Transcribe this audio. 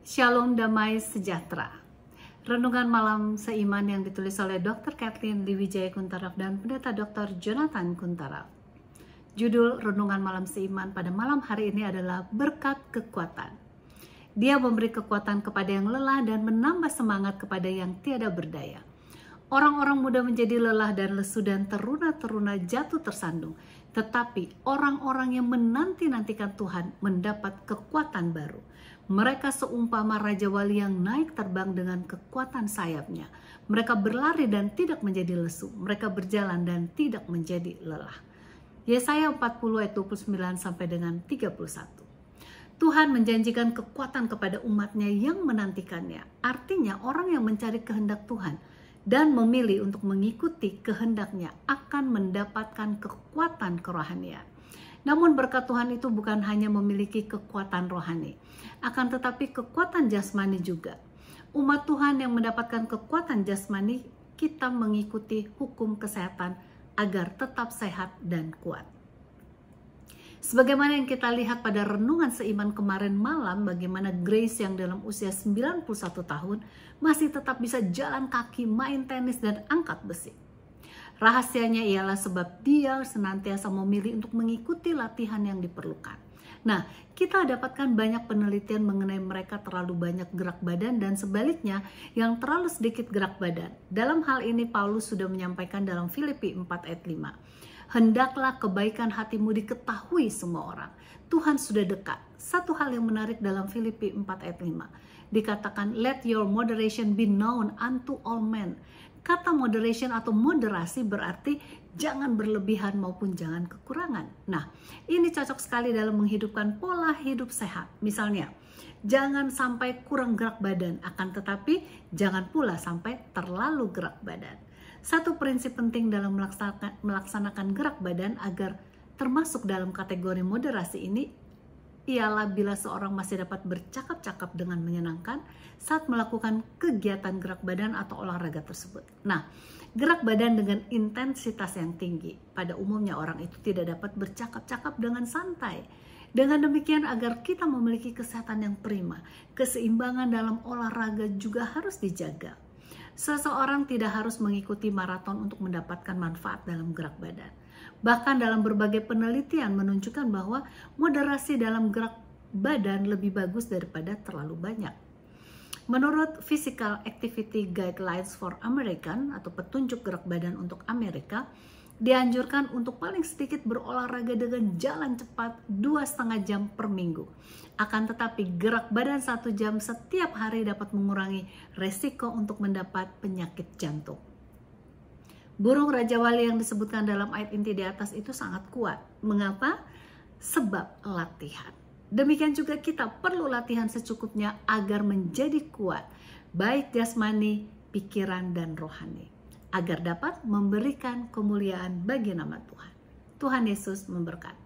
Shalom damai sejahtera. Renungan malam seiman yang ditulis oleh Dr. Kathleen Liwijaya Kuntaraf dan Pendeta Dr. Jonathan Kuntaraf. Judul renungan malam seiman pada malam hari ini adalah berkat kekuatan. Dia memberi kekuatan kepada yang lelah dan menambah semangat kepada yang tiada berdaya. Orang-orang muda menjadi lelah dan lesu dan teruna-teruna jatuh tersandung. Tetapi orang-orang yang menanti-nantikan Tuhan mendapat kekuatan baru. Mereka seumpama raja wali yang naik terbang dengan kekuatan sayapnya. Mereka berlari dan tidak menjadi lesu. Mereka berjalan dan tidak menjadi lelah. Yesaya 40 ayat 29 sampai dengan 31. Tuhan menjanjikan kekuatan kepada umatnya yang menantikannya. Artinya orang yang mencari kehendak Tuhan dan memilih untuk mengikuti kehendaknya akan mendapatkan kekuatan kerohanian. Namun berkat Tuhan itu bukan hanya memiliki kekuatan rohani, akan tetapi kekuatan jasmani juga. Umat Tuhan yang mendapatkan kekuatan jasmani, kita mengikuti hukum kesehatan agar tetap sehat dan kuat. Sebagaimana yang kita lihat pada renungan seiman kemarin malam, bagaimana Grace yang dalam usia 91 tahun masih tetap bisa jalan kaki, main tenis, dan angkat besi. Rahasianya ialah sebab dia senantiasa memilih untuk mengikuti latihan yang diperlukan. Nah, kita dapatkan banyak penelitian mengenai mereka terlalu banyak gerak badan dan sebaliknya yang terlalu sedikit gerak badan. Dalam hal ini Paulus sudah menyampaikan dalam Filipi 4 ayat 5. Hendaklah kebaikan hatimu diketahui semua orang. Tuhan sudah dekat. Satu hal yang menarik dalam Filipi 4 ayat 5. Dikatakan, let your moderation be known unto all men. Kata moderation atau moderasi berarti jangan berlebihan maupun jangan kekurangan. Nah, ini cocok sekali dalam menghidupkan pola hidup sehat. Misalnya, jangan sampai kurang gerak badan, akan tetapi jangan pula sampai terlalu gerak badan. Satu prinsip penting dalam melaksanakan gerak badan agar termasuk dalam kategori moderasi ini ialah bila seorang masih dapat bercakap-cakap dengan menyenangkan saat melakukan kegiatan gerak badan atau olahraga tersebut. Nah, gerak badan dengan intensitas yang tinggi pada umumnya orang itu tidak dapat bercakap-cakap dengan santai. Dengan demikian agar kita memiliki kesehatan yang prima, keseimbangan dalam olahraga juga harus dijaga seseorang tidak harus mengikuti maraton untuk mendapatkan manfaat dalam gerak badan. Bahkan dalam berbagai penelitian menunjukkan bahwa moderasi dalam gerak badan lebih bagus daripada terlalu banyak. Menurut Physical Activity Guidelines for American atau petunjuk gerak badan untuk Amerika, dianjurkan untuk paling sedikit berolahraga dengan jalan cepat dua setengah jam per minggu. Akan tetapi gerak badan satu jam setiap hari dapat mengurangi resiko untuk mendapat penyakit jantung. Burung Raja Wali yang disebutkan dalam ayat inti di atas itu sangat kuat. Mengapa? Sebab latihan. Demikian juga kita perlu latihan secukupnya agar menjadi kuat, baik jasmani, pikiran, dan rohani agar dapat memberikan kemuliaan bagi nama Tuhan. Tuhan Yesus memberkati.